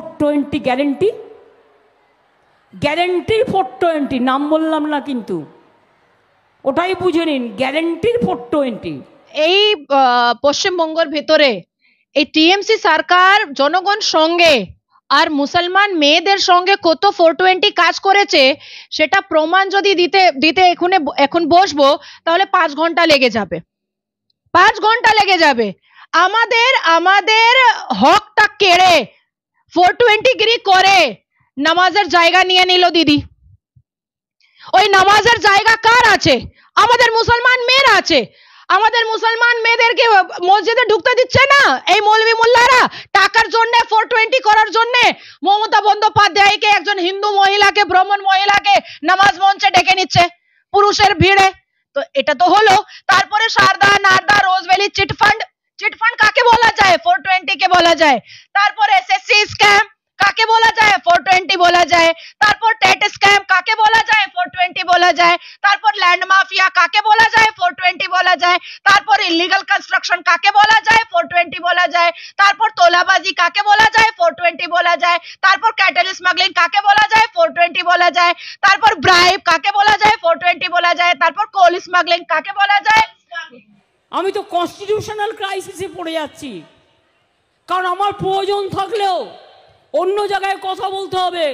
four twenty guarantee গ্যারেন্টির four twenty নাম বললাম না কিন্তু ওটাই বুঝে নিন গ্যারেন্টির ফোর টোয়েন্টি এই পশ্চিমবঙ্গের ভেতরে এই টিএমসি সরকার জনগণ সঙ্গে আর মুসলমান মেয়েদের সঙ্গে কত ফোর টোয়েন্টি কাজ করেছে সেটা প্রমাণ যদি দিতে দিতে এখন এখন বসবো তাহলে পাঁচ ঘন্টা লেগে যাবে পাঁচ ঘন্টা লেগে যাবে আমাদের আমাদের হকটা কেড়ে ফোর টোয়েন্টি গিরি করে নামাজের জায়গা নিয়ে নিল দিদি ওই নামাজের জায়গা কার আছে আমাদের মুসলমান মেয়ের আছে আমাদের মুসলমান মেয়েদেরকে মসজিদে ঢুকতে দিচ্ছে না এই মৌলী মোল্লারা টাকার জন্য ফোর টোয়েন্টি করার জন্য মমতা বন্দ্যোপাধ্যায়কে একজন হিন্দু মহিলাকে ভ্রমণ মহিলাকে নামাজ মঞ্চে ডেকে নিচ্ছে পুরুষের ভিড়ে তো এটা তো হলো তারপরে Saradha Narada Rose Valley chit fund chit fund কাকে বলা যায় ফোর টোয়েন্টি কে বলা যায় তারপর এসএসসি স্ক্যাম কাকে বলা যায় ফোর টোয়েন্টি বলা যায় তারপর টেট স্ক্যাম e কাকে বলা যায় ফোর টোয়েন্টি বলা যায় তারপর ল্যান্ড মাফিয়া কাকে বলা যায় ফোর টোয়েন্টি বলা যায় তারপর ইলিগাল কনস্ট্রাকশন কাকে বলা যায় ফোর টোয়েন্টি বলা যায় তারপর তোলাবাজি কাকে বলা যায় ফোর টোয়েন্টি বলা যায় তারপর ক্যাটাল স্মাগলিং কাকে বলা যায় ফোর টোয়েন্টি বলা যায় তারপর ব্রাইব কাকে বলা যায় ফোর টোয়েন্টি বলা যায় তারপর কোল স্মাগলিং কাকে বলা যায় আমি তো কনস্টিটিউশনাল ক্রাইসিসে পড়ে যাচ্ছি কারণ আমার প্রয়োজন থাকলেও অন্য জায়গায় কথা বলতে হবে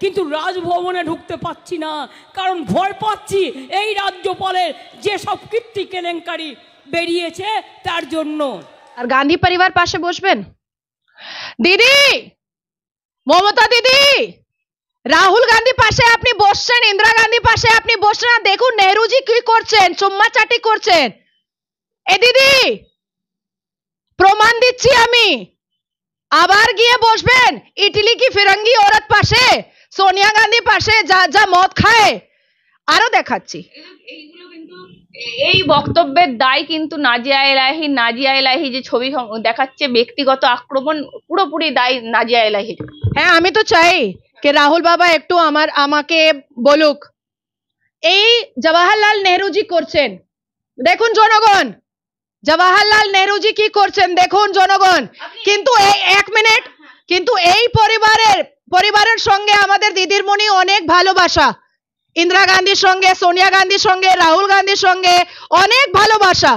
কিন্তু রাজভবনে ঢুকতে পাচ্ছি না কারণ ভয় পাচ্ছি এই রাজ্যপালের যে সব কীর্তি কেলেঙ্কারি বেরিয়েছে তার জন্য আর গান্ধী পরিবার পাশে বসবেন দিদি মমতা দিদি রাহুল গান্ধী পাশে আপনি বসছেন ইন্দিরা গান্ধী পাশে আপনি বসছেন আর দেখুন নেহরুজি কি করছেন চুম্মা চাটি করছেন এ দিদি প্রমাণ দিচ্ছি আমি আবার গিয়ে বসবেন ইটলি কি ফিরঙ্গি ওরাত পাশে সোনিয়া গান্ধী পাশে যা যা মদ খায় আরো দেখাচ্ছি এই বক্তব্যের দায় কিন্তু নাজিয়া এলাহি নাজিয়া এলাহি যে ছবি দেখাচ্ছে ব্যক্তিগত আক্রমণ পুরোপুরি দায় নাজিয়া এলাহির হ্যাঁ আমি তো চাই কে রাহুল বাবা একটু আমার আমাকে বলুক এই জওয়াহরলাল নেহরুজি করছেন দেখুন জনগণ জওয়াহরলাল নেহরু জি কি করছেন দেখুন জনগণ কিন্তু এই এক মিনিট কিন্তু এই পরিবারের পরিবারের সঙ্গে আমাদের দিদির মনি অনেক ভালোবাসা ইন্দিরা গান্ধীর সঙ্গে সোনিয়া গান্ধীর সঙ্গে রাহুল গান্ধীর সঙ্গে অনেক ভালোবাসা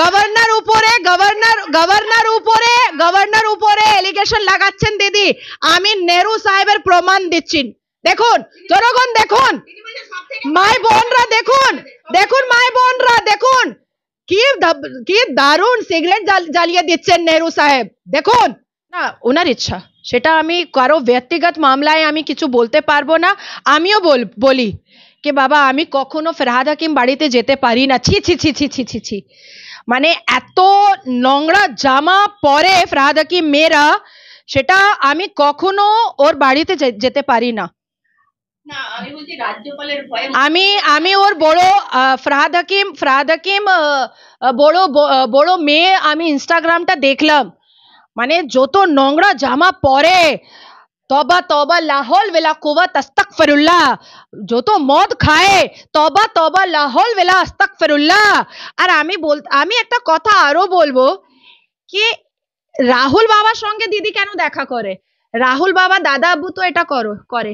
গভর্নর উপরে গভর্নর গভর্নর উপরে গভর্নর উপরে এলিগেশন লাগাচ্ছেন দিদি আমি নেহরু সাহেবের প্রমাণ দিচ্ছি দেখুন জনগণ দেখুন মাই বোনরা দেখুন কে দারুণ সিগারেট জ্বালিয়ে দিচ্ছেন নেহরু সাহেব দেখুন না ওনার ইচ্ছা সেটা আমি কারো ব্যক্তিগত মামলায় আমি কিছু বলতে পারবো না আমিও বল বলি কে বাবা আমি কখনো ফেরহাদ হাকিম বাড়িতে যেতে পারি না ছি ছি ছি ছি ছি ছি ছি মানে এত নোংরা জামা পরে ফেরহাদ হাকিম মেয়েরা সেটা আমি কখনো ওর বাড়িতে যেতে পারি না আমি আমি ওর বড় ফরাহাদ হাকিম ফরাহাদ হাকিম বড় বড় মেয়ে আমি ইনস্টাগ্রামটা দেখলাম মানে যত নোংরা জামা পরে তবা তবা লাহল বেলা কুয়া তস্তক ফেরুল্লাহ যত মদ খায় তবা তবা লাহল বেলা আস্তক ফেরুল্লাহ আর আমি বল আমি একটা কথা আরো বলবো কি রাহুল বাবার সঙ্গে দিদি কেন দেখা করে রাহুল বাবা দাদা আব্বু তো এটা করো করে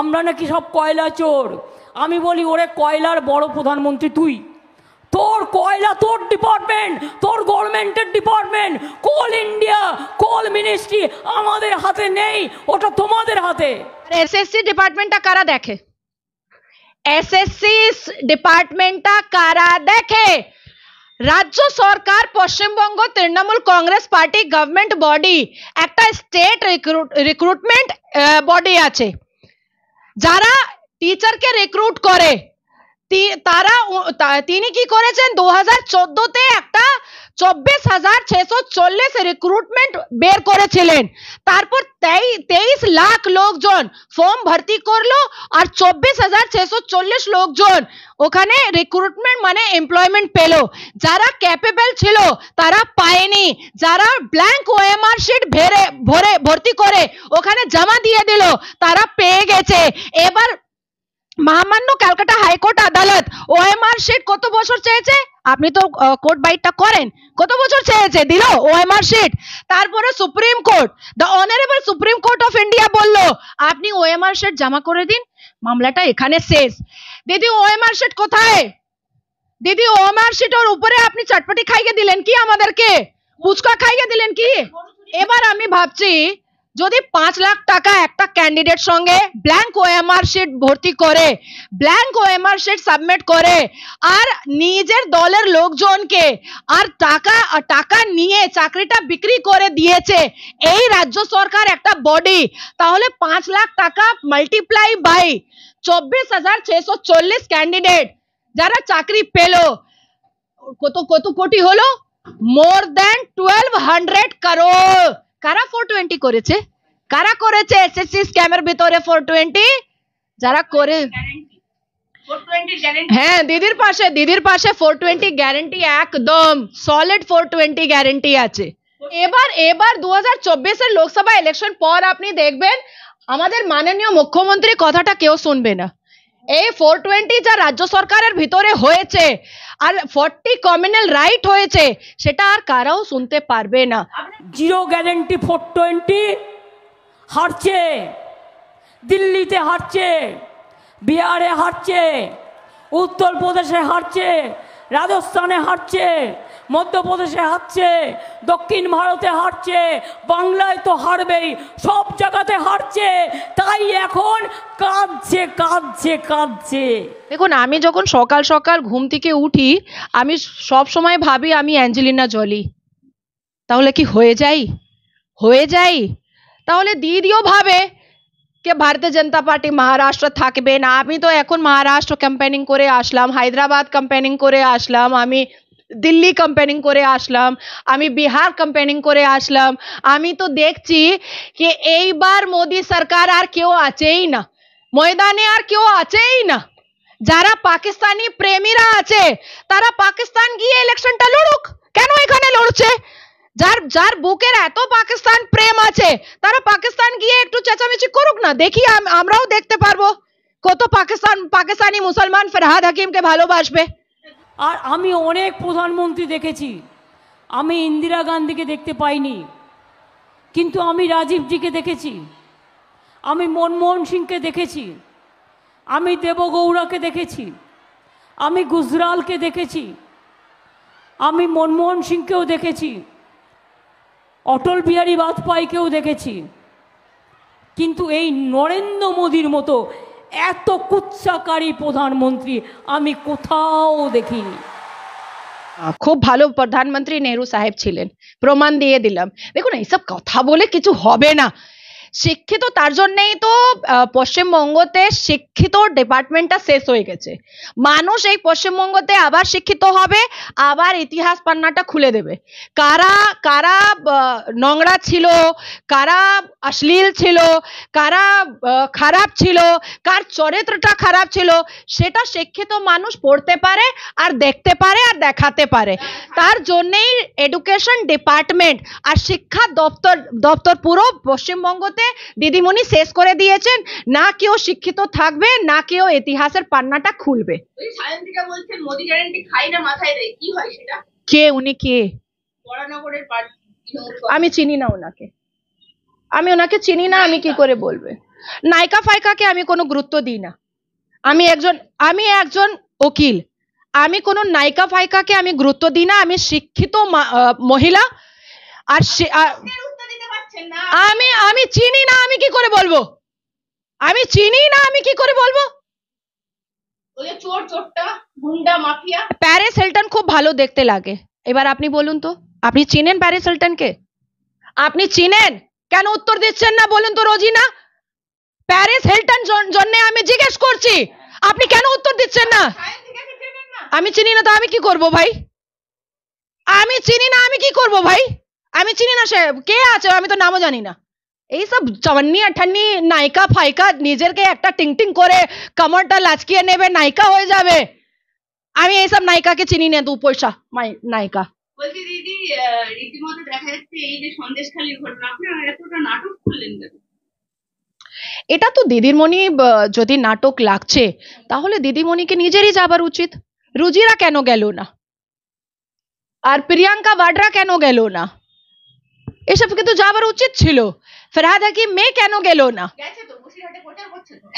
আমরা নাকি সব কয়লা চোর আমি বলি ওরে কয়লার বড় প্রধানমন্ত্রী তুই তোর কয়লা তোর ডিপার্টমেন্ট তোর গভর্নমেন্টের department Coal India coal ministry আমাদের হাতে নেই ওটা তোমাদের হাতে এসএসসি ডিপার্টমেন্টটা কারা দেখে এসএসসি ডিপার্টমেন্টটা কারা দেখে রাজ্য সরকার Paschimbanga Trinamool Congress party government body একটা স্টেট রিক্রুটমেন্ট বডি আছে যারা টিচারকে রিক্রুট করে তারা তিনি কি করেছেন দু হাজার চোদ্দতে একটা চব্বিশ হাজার ছশো চল্লিশ রিক্রুটমেন্ট বের করেছিলেন তারপর তেইশ লাখ লোকজন ফর্ম ভর্তি করলো আর চব্বিশ হাজার ছশো চল্লিশ লোকজন ওখানে রিক্রুটমেন্ট মানে এমপ্লয়মেন্ট পেল যারা ক্যাপেবল ছিল তারা পায়নি যারা ব্ল্যাঙ্ক ওএমআর শিট ভেরে ভরে ভর্তি করে ওখানে জমা দিয়ে দিল তারা পেয়ে গেছে এবার মহামান্য ক্যালকাটা হাইকোর্ট আদালত ওএমআর শিট কত বছর চেয়েছে আপনি তো কোর্ট বাইটটা করেন কত বছর চেয়েছে দিল ওএমআর শিট তারপরে supreme court the honourable supreme court of India বলল আপনি ওএমআর শিট জমা করে দিন মামলাটা এখানে শেষ দিদি ওএমআর শিট কোথায় দিদি ওএমআর শিট ওর উপরে আপনি চটপটি খাইয়ে দিলেন কি আমাদেরকে পুচকা খাইয়ে দিলেন কি এবার আমি ভাবছি যদি পাঁচ লাখ টাকা একটা ক্যান্ডিডেট সঙ্গে ব্ল্যাঙ্ক ওএমআর শিট ভর্তি করে ব্ল্যাঙ্ক ওএমআর শিট সাবমিট করে আর নিজের দলের লোকজনকে আর টাকা টাকা নিয়ে চাকরিটা বিক্রি করে দিয়েছে এই রাজ্য সরকার একটা বডি তাহলে পাঁচ লাখ টাকা মাল্টিপ্লাই বাই চব্বিশ হাজার ছশো চল্লিশ ক্যান্ডিডেট যারা চাকরি পেলো কত কত কোটি হলো মোর দেন টুয়েলভ হান্ড্রেড করোড় কারা ফোর টোয়েন্টি করেছে কারা করেছে এসএসসি স্ক্যামের ভিতরে ফোর টোয়েন্টি যারা করে হ্যাঁ দিদির পাশে দিদির পাশে ফোর টোয়েন্টি গ্যারেন্টি একদম সলিড ফোর টোয়েন্টি গ্যারেন্টি আছে এবার এবার দু হাজার চব্বিশের লোকসভা ইলেকশন পর আপনি দেখবেন আমাদের মাননীয় মুখ্যমন্ত্রী কথাটা কেউ শুনবে না এই ফোর টোয়েন্টি যা রাজ্য সরকারের ভিতরে হয়েছে আর ফোরটি কমিউনাল রাইট হয়েছে সেটা আর কারাও শুনতে পারবে না জিরো গ্যারেন্টি ফোর টোয়েন্টি হারছে দিল্লিতে হারছে বিহারে হারছে উত্তরপ্রদেশে হারছে রাজস্থানে হাঁটছে মধ্যপ্রদেশে হাঁটছে দক্ষিণ ভারতে হাঁটছে বাংলায় তো হারবেই সব জায়গাতে হাঁটছে তাই এখন কাঁদছে কাঁদছে কাঁদছে দেখুন আমি যখন সকাল সকাল ঘুম থেকে উঠি আমি সব সময় ভাবি আমি অ্যাঞ্জেলিনা জলি তাহলে কি হয়ে যাই হয়ে যাই তাহলে দিদিও ভাবে যে ভারতীয় জনতা পার্টি মহারাষ্ট্র থাকবেন আমি তো এখন মহারাষ্ট্র ক্যাম্পেনিং করে আসলাম হায়দ্রাবাদ ক্যাম্পেনিং করে আসলাম আমি দিল্লি ক্যাম্পেনিং করে আসলাম আমি বিহার ক্যাম্পেনিং করে আসলাম আমি তো দেখছি যে এইবার মোদি সরকার আর কেউ আছেই না ময়দানে আর কেউ আছেই না যারা পাকিস্তানি প্রেমীরা আছে তারা পাকিস্তান গিয়ে ইলেকশনটা লড়ুক কেন এখানে লড়ছে যার যার বুকের এত পাকিস্তান প্রেম আছে তারা পাকিস্তান গিয়ে একটু চেঁচামেচি করুক না দেখি আমরাও দেখতে পারবো কত পাকিস্তান পাকিস্তানি মুসলমান ফেরহাদ হাকিমকে ভালোবাসবে আর আমি অনেক প্রধানমন্ত্রী দেখেছি আমি ইন্দিরা গান্ধীকে দেখতে পাইনি কিন্তু আমি রাজীবজিকে দেখেছি আমি মনমোহন সিংকে দেখেছি আমি দেবগৌড়াকে দেখেছি আমি গুজরালকে দেখেছি আমি মনমোহন সিংকেও দেখেছি অটল বিহারী বাজপেয়ীকেও দেখেছি কিন্তু এই নরেন্দ্র মোদীর মতো এত কুৎসাকারী প্রধানমন্ত্রী আমি কোথাও দেখিনি খুব ভালো প্রধানমন্ত্রী নেহরু সাহেব ছিলেন প্রমাণ দিয়ে দিলাম দেখুন এইসব কথা বলে কিছু হবে না শিক্ষিত তার জন্যেই তো পশ্চিমবঙ্গতে শিক্ষিত ডিপার্টমেন্টটা শেষ হয়ে গেছে মানুষ এই পশ্চিমবঙ্গতে আবার শিক্ষিত হবে আবার ইতিহাস পান্নাটা খুলে দেবে কারা কারা নোংরা ছিল কারা অশ্লীল ছিল কারা খারাপ ছিল কার চরিত্রটা খারাপ ছিল সেটা শিক্ষিত মানুষ পড়তে পারে আর দেখতে পারে আর দেখাতে পারে তার জন্যেই এডুকেশন ডিপার্টমেন্ট আর শিক্ষা দপ্তর দপ্তর পুরো পশ্চিমবঙ্গতে পড়াতে দিদিমণি শেষ করে দিয়েছেন না কেউ শিক্ষিত থাকবে না কেউ ইতিহাসের পান্নাটা খুলবে কে উনি কে আমি চিনি না ওনাকে আমি ওনাকে চিনি না আমি কি করে বলবে নায়িকা ফাইকাকে আমি কোনো গুরুত্ব দিই না আমি একজন আমি একজন উকিল আমি কোনো নায়িকা ফাইকাকে আমি গুরুত্ব দিই না আমি শিক্ষিত মহিলা আর আমি আমি চিনি না আমি কি করে বলবো আমি চিনি না আমি কি করে বলবো চোর চোরটা গুন্ডা মাফিয়া প্যারিস হেলটন খুব ভালো দেখতে লাগে এবার আপনি বলুন তো আপনি চিনেন প্যারিস হেলটনকে আপনি চিনেন কেন উত্তর দিচ্ছেন না বলুন তো রোজিনা প্যারিস হেলটন জন্য আমি জিজ্ঞেস করছি আপনি কেন উত্তর দিচ্ছেন না আমি চিনি না তো আমি কি করব ভাই আমি চিনি না আমি কি করব ভাই আমি চিনি না সে কে আছে আমি তো নামও জানি না এইসব চুয়ান্নি আঠান্নি নায়িকা ফাইকা নিজেরকে একটা টিং টিং করে কামড়টা লাচকিয়ে নেবে নায়িকা হয়ে যাবে আমি এইসব নায়িকাকে চিনি না দু পয়সা নায়িকা বলছি দিদি রীতিমতো দেখা যাচ্ছে এই যে ঘটনা এতটা নাটক এটা তো দিদিমণি যদি নাটক লাগছে তাহলে দিদিমণিকে নিজেরই যাবার উচিত রুজিরা কেন গেল না আর প্রিয়াঙ্কা বাড্রা কেন গেল না এসবকে তো যাওয়ার উচিত ছিল ফেরহাদ হাকিম মেয়ে কেন গেল না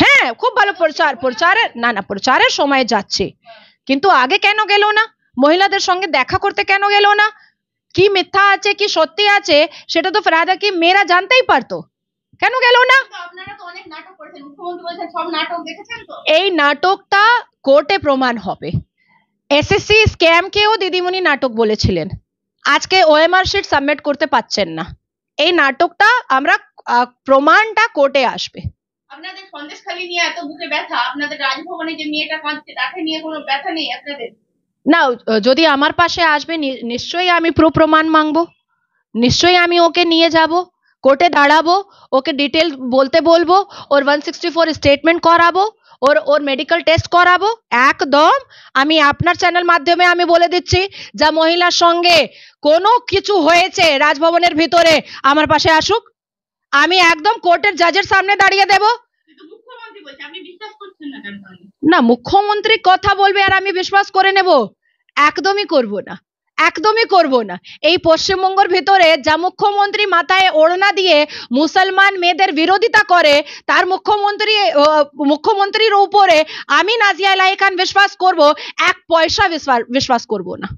হ্যাঁ খুব ভালো প্রচার প্রচারের না না প্রচারের সময় যাচ্ছে কিন্তু আগে কেন গেল না মহিলাদের সঙ্গে দেখা করতে কেন গেল না কি মিথ্যা আছে কি সত্যি আছে সেটা তো ফেরহাদ হাকিম মেয়েরা জানতেই পারতো কেন গেল না এই নাটকটা কোর্টে প্রমাণ হবে এসএসসি স্ক্যামকেও দিদিমণি নাটক বলেছিলেন আজকে ওএমআর শিট সাবমিট করতে পাচ্ছেন না এই নাটকটা আমরা প্রমাণটা কোর্টে আসবে আপনাদের সন্দেশখালী নিয়ে এত বুকে ব্যথা আপনাদের রাজভবনে যে মেয়েটা কাঁদছে তাকে নিয়ে কোনো ব্যথা নেই আপনাদের না যদি আমার পাশে আসবে নিশ্চয়ই আমি প্রো প্রমাণ মাংবো নিশ্চয়ই আমি ওকে নিয়ে যাব কোর্টে দাঁড়াবো ওকে ডিটেল বলতে বলবো ওর ওয়ান সিক্সটি ফোর স্টেটমেন্ট করাবো ওর ওর মেডিকেল টেস্ট করাবো একদম আমি আপনার চ্যানেল মাধ্যমে আমি বলে দিচ্ছি যা মহিলার সঙ্গে কোনো কিছু হয়েছে রাজভবনের ভিতরে আমার পাশে আসুক আমি একদম কোর্টের জাজের সামনে দাঁড়িয়ে দেব না মুখ্যমন্ত্রী কথা বলবে আর আমি বিশ্বাস করে নেব একদমই করব না একদমই করব না এই পশ্চিমবঙ্গের ভেতরে যা মুখ্যমন্ত্রী মাথায় ওড়না দিয়ে মুসলমান মেয়েদের বিরোধিতা করে তার মুখ্যমন্ত্রী মুখ্যমন্ত্রীর উপরে আমি নাজিয়া লাইকান বিশ্বাস করব এক পয়সা বিশ্বাস করব না